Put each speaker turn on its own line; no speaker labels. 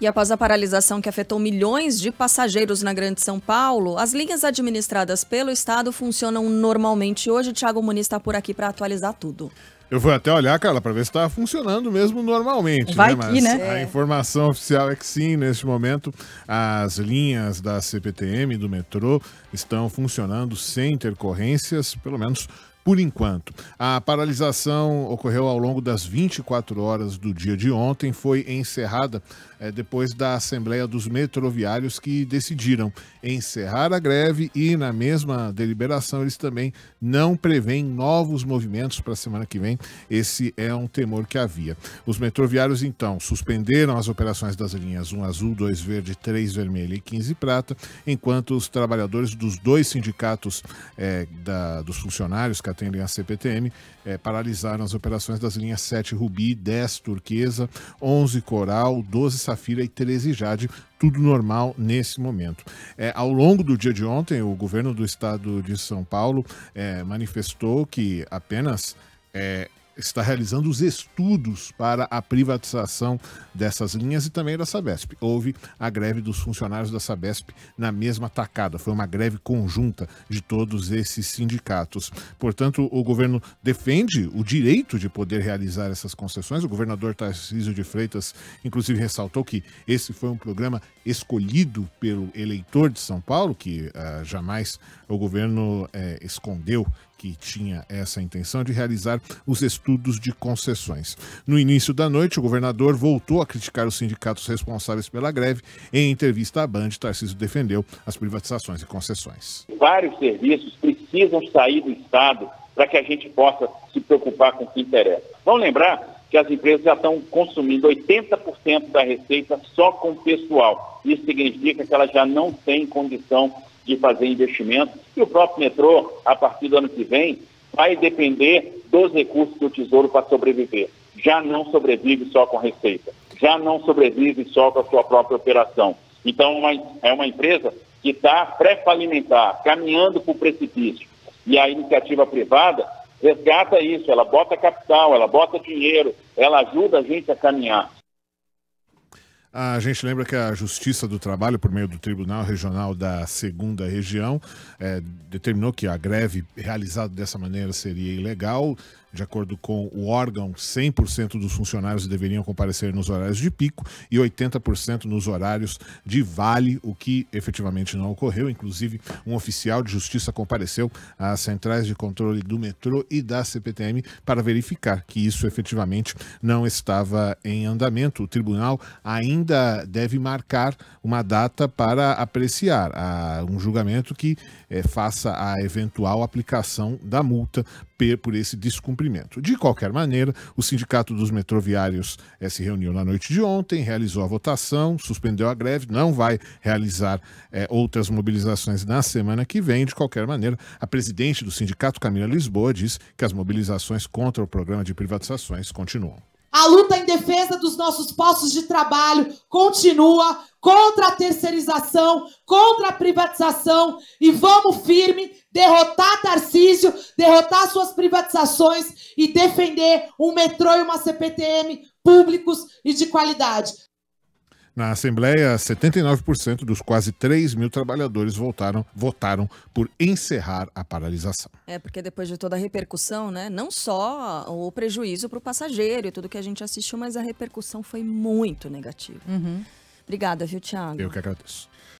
E após a paralisação que afetou milhões de passageiros na Grande São Paulo, as linhas administradas pelo Estado funcionam normalmente hoje. Tiago Muniz está por aqui para atualizar tudo.
Eu vou até olhar, Carla, para ver se está funcionando mesmo normalmente. Vai né? que, né? A é. informação oficial é que sim, neste momento, as linhas da CPTM, do metrô, estão funcionando sem intercorrências, pelo menos por enquanto. A paralisação ocorreu ao longo das 24 horas do dia de ontem, foi encerrada é, depois da Assembleia dos Metroviários que decidiram encerrar a greve e, na mesma deliberação, eles também não prevêem novos movimentos para a semana que vem esse é um temor que havia. Os metroviários, então, suspenderam as operações das linhas 1 azul, 2 verde, 3 vermelho e 15 prata, enquanto os trabalhadores dos dois sindicatos é, da, dos funcionários que atendem a CPTM é, eh, paralisaram as operações das linhas 7 rubi, 10 turquesa, 11 coral, 12 safira e 13 jade, tudo normal nesse momento. É, ao longo do dia de ontem, o governo do estado de São Paulo é, manifestou que apenas é, está realizando os estudos para a privatização dessas linhas e também da Sabesp. Houve a greve dos funcionários da Sabesp na mesma tacada. Foi uma greve conjunta de todos esses sindicatos. Portanto, o governo defende o direito de poder realizar essas concessões. O governador Tarcísio de Freitas, inclusive, ressaltou que esse foi um programa escolhido pelo eleitor de São Paulo, que ah, jamais o governo eh, escondeu que tinha essa intenção de realizar os estudos de concessões. No início da noite, o governador voltou a criticar os sindicatos responsáveis pela greve. Em entrevista à Band, Tarcísio defendeu as privatizações e concessões.
Vários serviços precisam sair do Estado para que a gente possa se preocupar com o que interessa. Vamos lembrar que as empresas já estão consumindo 80% da receita só com pessoal. Isso significa que elas já não têm condição de fazer investimento. E o próprio metrô, a partir do ano que vem, vai depender dos recursos do Tesouro para sobreviver. Já não sobrevive só com receita, já não sobrevive só com a sua própria operação. Então, é uma é empresa que está pré-falimentar, caminhando para o precipício. E a iniciativa privada resgata isso, ela bota capital, ela bota dinheiro, ela ajuda a gente a caminhar.
A gente lembra que a Justiça do Trabalho, por meio do Tribunal Regional da Segunda Região, é, determinou que a greve realizada dessa maneira seria ilegal de acordo com o órgão, 100% dos funcionários deveriam comparecer nos horários de pico e 80% nos horários de vale, o que efetivamente não ocorreu. Inclusive, um oficial de justiça compareceu às centrais de controle do metrô e da CPTM para verificar que isso efetivamente não estava em andamento. O tribunal ainda deve marcar uma data para apreciar um julgamento que eh, faça a eventual aplicação da multa por esse descumprimento. De qualquer maneira, o Sindicato dos Metroviários eh, se reuniu na noite de ontem, realizou a votação, suspendeu a greve, não vai realizar eh, outras mobilizações na semana que vem. De qualquer maneira, a presidente do sindicato, Camila Lisboa, diz que as mobilizações contra o programa de privatizações continuam. A luta em defesa dos nossos postos de trabalho continua contra a terceirização, contra a privatização e vamos firme derrotar Tarcísio, derrotar suas privatizações e defender um metrô e uma CPTM públicos e de qualidade. Na Assembleia, 79% dos quase 3 mil trabalhadores voltaram, votaram por encerrar a paralisação.
É, porque depois de toda a repercussão, né, não só o prejuízo para o passageiro e tudo que a gente assistiu, mas a repercussão foi muito negativa. Uhum. Obrigada, viu, Tiago? Eu
que agradeço.